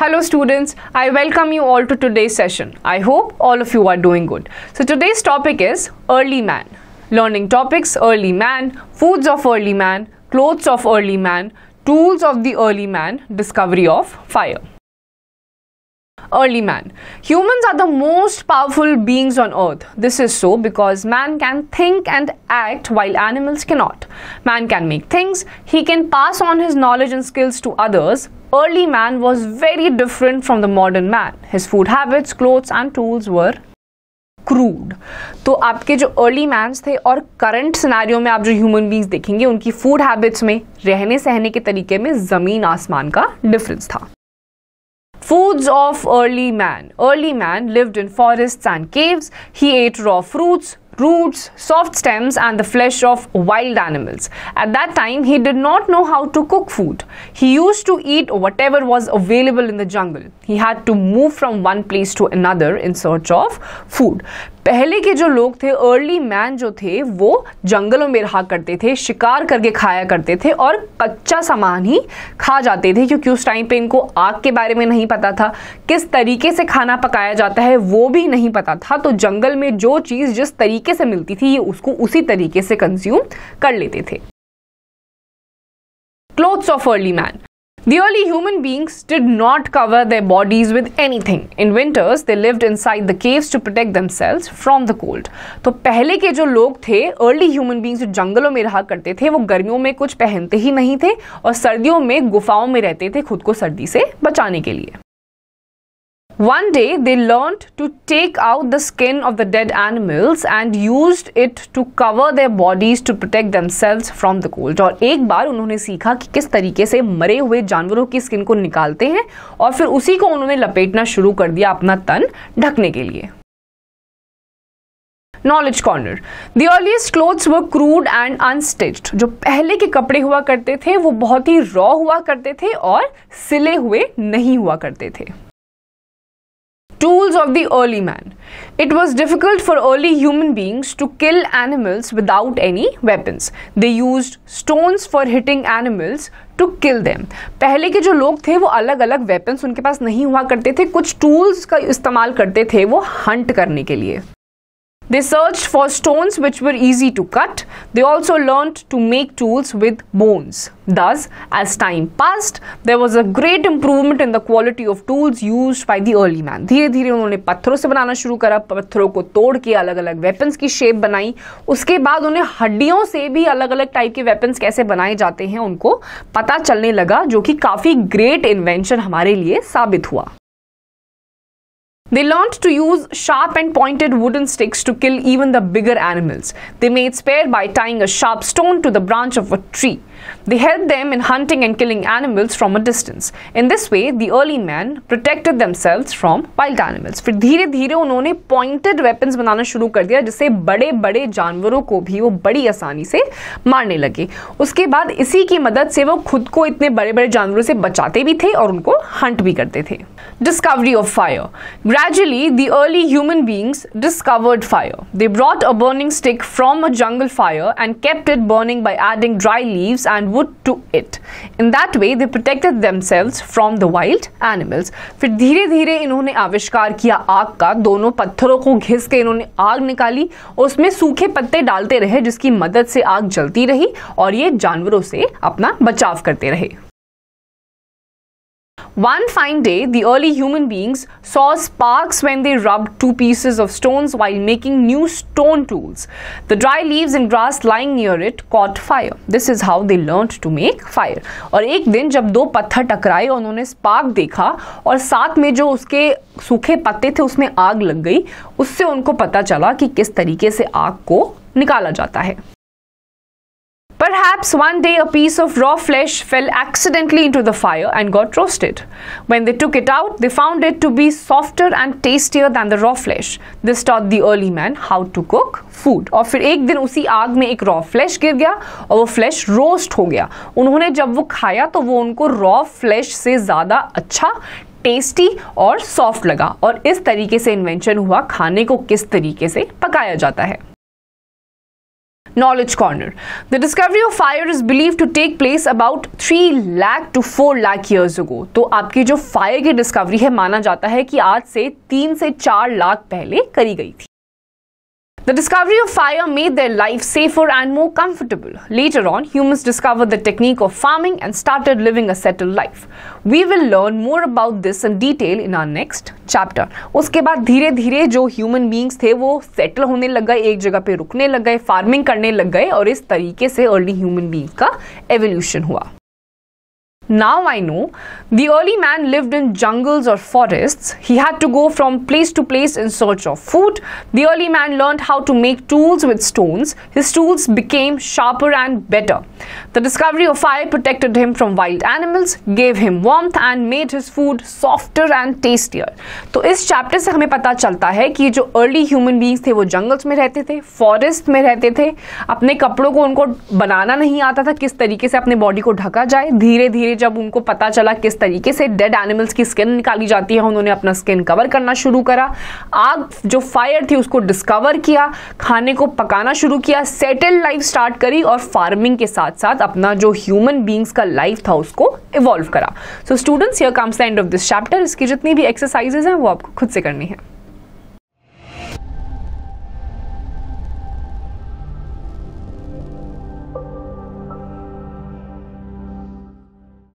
Hello students, I welcome you all to today's session. I hope all of you are doing good. So today's topic is early man. Learning topics early man, foods of early man, clothes of early man, tools of the early man, discovery of fire early man. Humans are the most powerful beings on earth. This is so because man can think and act while animals cannot. Man can make things, he can pass on his knowledge and skills to others. Early man was very different from the modern man. His food habits, clothes, and tools were crude तो आपके जो early men's थे और current scenario में आप जो human beings देखेंगे उनकी फूड हैबिट्स में रहने सहने के तरीके में ज़मीन आसमान का डिफरेंस था Foods of early man. Early man lived in forests and caves. He ate raw fruits, roots, soft stems, and the flesh of wild animals. At that time, he did not know how to cook food. He used to eat whatever was available in the jungle. He had to move from one place to another in search of food. पहले के जो लोग थे early man जो थे वो जंगलों में रहा करते थे शिकार करके खाया करते थे और कच्चा सामान ही खा जाते थे क्योंकि उस टाइम पे इनको आग के बारे में नहीं पता था किस तरीके से खाना पकाया जाता है वो भी नहीं पता था तो जंगल में जो चीज़ जिस तरीके तरीके से मिलती थी ये उसको उसी तरीके से कंज्यूम कर लेते थे clothes of early man The early human beings did not cover their bodies with anything. In winters, they lived inside the caves to protect themselves from the cold. तो पहले के जो लोग थे early human beings जो जंगलों में रहा करते थे वो गर्मियों में कुछ पहनते ही नहीं थे और सर्दियों में गुफाओं में रहते थे खुद को सर्दी से बचाने के लिए One day they learned to take out the skin of the dead animals and used it to cover their bodies to protect themselves from the cold. और एक बार उन्होंने सीखा कि किस तरीके से मरे हुए जानवरों की स्किन को निकालते हैं और फिर उसी को उन्होंने लपेटना शुरू कर दिया अपना तन ढकने के लिए knowledge corner the earliest clothes were crude and unstitched जो पहले के कपड़े हुआ करते थे वो बहुत ही रॉ हुआ करते थे और सिले हुए नहीं हुआ करते थे tools of the early man. It was difficult for early human beings to kill animals without any weapons. They used stones for hitting animals to kill them पहले के जो लोग थे वो अलग अलग वेपन्स उनके पास नहीं हुआ करते थे कुछ टूल्स का इस्तेमाल करते थे वो हंट करने के लिए They searched for stones which were easy to cut. They also learned to make tools with bones. Thus, as time passed, there was a great improvement in the quality of tools used by the early man. धीरे धीरे उन्होंने पत्थरों से बनाना शुरू करा पत्थरों को तोड़ के अलग अलग वेपन्स की शेप बनाई उसके बाद उन्हें हड्डियों से भी अलग अलग टाइप के वेपन्स कैसे बनाए जाते हैं उनको पता चलने लगा जो कि काफ़ी ग्रेट इन्वेंशन हमारे लिए साबित हुआ They learned to use sharp and pointed wooden sticks to kill even the bigger animals. They made spear by tying a sharp stone to the branch of a tree. They helped them in hunting and killing animals from a distance. In this way, the early men protected themselves from wild animals. फिर धीरे धीरे उन्होंने pointed weapons बनाना शुरू कर दिया जिससे बड़े बड़े जानवरों को भी वो बड़ी आसानी से मारने लगे उसके बाद इसी की मदद से वो खुद को इतने बड़े बड़े जानवरों से बचाते भी थे और उनको hunt भी करते थे Discovery of fire. Gradually, the early human beings discovered fire. They brought a burning stick from a jungle fire and kept it burning by adding dry leaves and wood to it in that way they protected protected from the wild animals फिर धीरे धीरे इन्होंने आविष्कार किया आग का दोनों पत्थरों को घिस के इन्होंने आग निकाली और उसमें सूखे पत्ते डालते रहे जिसकी मदद से आग जलती रही और ये जानवरों से अपना बचाव करते रहे One fine day, the early human beings saw sparks when they rubbed two pieces of stones while making new stone tools. The dry leaves and grass lying near it caught fire. This is how they learned to make fire. और एक दिन जब दो पत्थर टकराए और उन्होंने spark देखा और साथ में जो उसके सूखे पत्ते थे उसमें आग लग गई उससे उनको पता चला कि किस तरीके से आग को निकाला जाता है Perhaps one day a piece of raw flesh fell accidentally into the fire and got roasted. When they took it out, they found it to be softer and tastier than the raw flesh. This taught the early man how to cook food. और फिर एक दिन उसी आग में एक raw flesh गिर गया और वो flesh roast हो गया उन्होंने जब वो खाया तो वो उनको raw flesh से ज़्यादा अच्छा टेस्टी और सॉफ्ट लगा और इस तरीके से इन्वेंशन हुआ खाने को किस तरीके से पकाया जाता है Knowledge Corner. The discovery of fire is believed to take place about 3 lakh to 4 lakh years ago. to aapki jo fire ki discovery hai mana jata hai ki aaj se 3 se 4 lakh pehle kari gayi thi The discovery of fire made their life safer and more comfortable. Later on, humans discovered the technique of farming and started living a settled life. We will learn more about this in detail in our next chapter. उसके बाद धीरे धीरे जो human beings थे वो settle होने लग गए एक जगह पे रुकने लग गए farming करने लग गए और इस तरीके से early human बींग का evolution हुआ Now I know the early man lived in jungles or forests. He had to go from place to place in search of food. The early man learned how to make tools with stones. His tools became sharper and better. The discovery of fire protected him from wild animals, gave him warmth and made his food softer and tastier. तो इस chapter से हमें पता चलता है कि जो early human beings थे वो जंगल्स में रहते थे फॉरेस्ट में रहते थे अपने कपड़ों को उनको बनाना नहीं आता था किस तरीके से अपने बॉडी को ढका जाए धीरे धीरे जब उनको पता चला किस तरीके से डेड एनिमल्स की स्किन निकाली जाती है उन्होंने अपना स्किन कवर करना शुरू करा आग जो फायर थी उसको डिस्कवर किया खाने को पकाना शुरू किया सेटल लाइफ स्टार्ट करी और फार्मिंग के साथ साथ अपना जो ह्यूमन बींग्स का लाइफ था उसको इवॉल्व करा so students here comes the end of this chapter इसकी जितनी भी एक्सरसाइजेज हैं वो आपको खुद से करनी है